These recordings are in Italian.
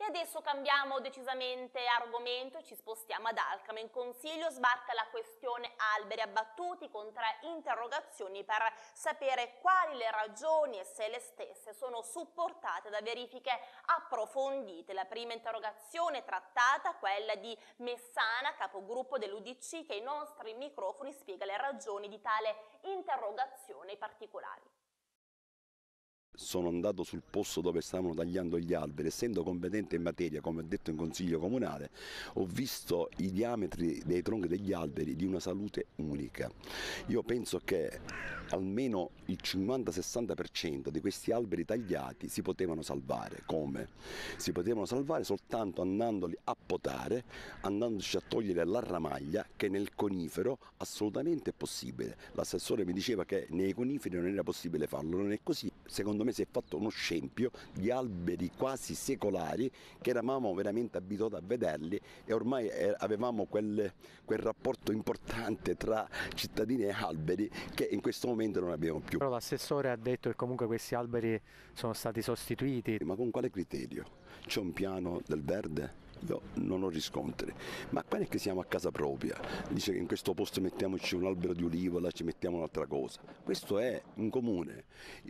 E adesso cambiamo decisamente argomento e ci spostiamo ad Alcamo. In consiglio sbarca la questione alberi abbattuti con tre interrogazioni per sapere quali le ragioni e se le stesse sono supportate da verifiche approfondite. La prima interrogazione trattata, quella di Messana, capogruppo dell'UDC, che ai nostri microfoni spiega le ragioni di tale interrogazione particolari. Sono andato sul posto dove stavano tagliando gli alberi, essendo competente in materia, come ho detto in consiglio comunale, ho visto i diametri dei tronchi degli alberi di una salute unica. Io penso che almeno il 50-60% di questi alberi tagliati si potevano salvare. Come? Si potevano salvare soltanto andandoli a potare, andandoci a togliere la ramaglia che nel conifero assolutamente è possibile. L'assessore mi diceva che nei coniferi non era possibile farlo, non è così. Secondo secondo me si è fatto uno scempio di alberi quasi secolari che eravamo veramente abituati a vederli e ormai eh, avevamo quel, quel rapporto importante tra cittadini e alberi che in questo momento non abbiamo più. Però l'assessore ha detto che comunque questi alberi sono stati sostituiti. Ma con quale criterio? C'è un piano del verde? io non ho riscontri, ma qua è che siamo a casa propria, dice che in questo posto mettiamoci un albero di olivo, là ci mettiamo un'altra cosa, questo è un comune,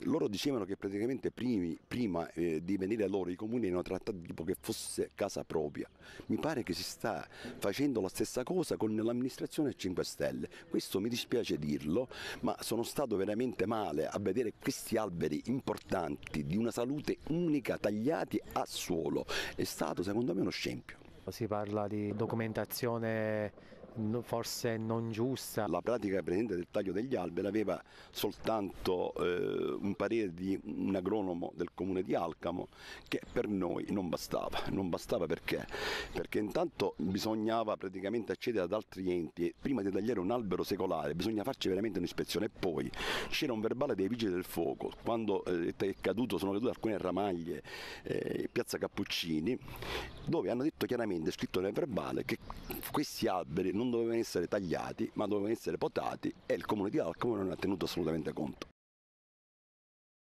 loro dicevano che praticamente primi, prima eh, di venire loro i comuni erano trattati tipo che fosse casa propria, mi pare che si sta facendo la stessa cosa con l'amministrazione 5 Stelle, questo mi dispiace dirlo, ma sono stato veramente male a vedere questi alberi importanti di una salute unica tagliati a suolo, è stato secondo me uno scempio si parla di documentazione forse non giusta. La pratica presente del taglio degli alberi aveva soltanto eh, un parere di un agronomo del comune di Alcamo che per noi non bastava, non bastava perché? Perché intanto bisognava praticamente accedere ad altri enti e prima di tagliare un albero secolare bisogna farci veramente un'ispezione e poi c'era un verbale dei vigili del fuoco quando eh, è caduto, sono cadute alcune ramaglie eh, piazza Cappuccini dove hanno detto chiaramente, scritto nel verbale, che questi alberi non non dovevano essere tagliati ma dovevano essere potati e il comune di Alcamo non ha tenuto assolutamente conto.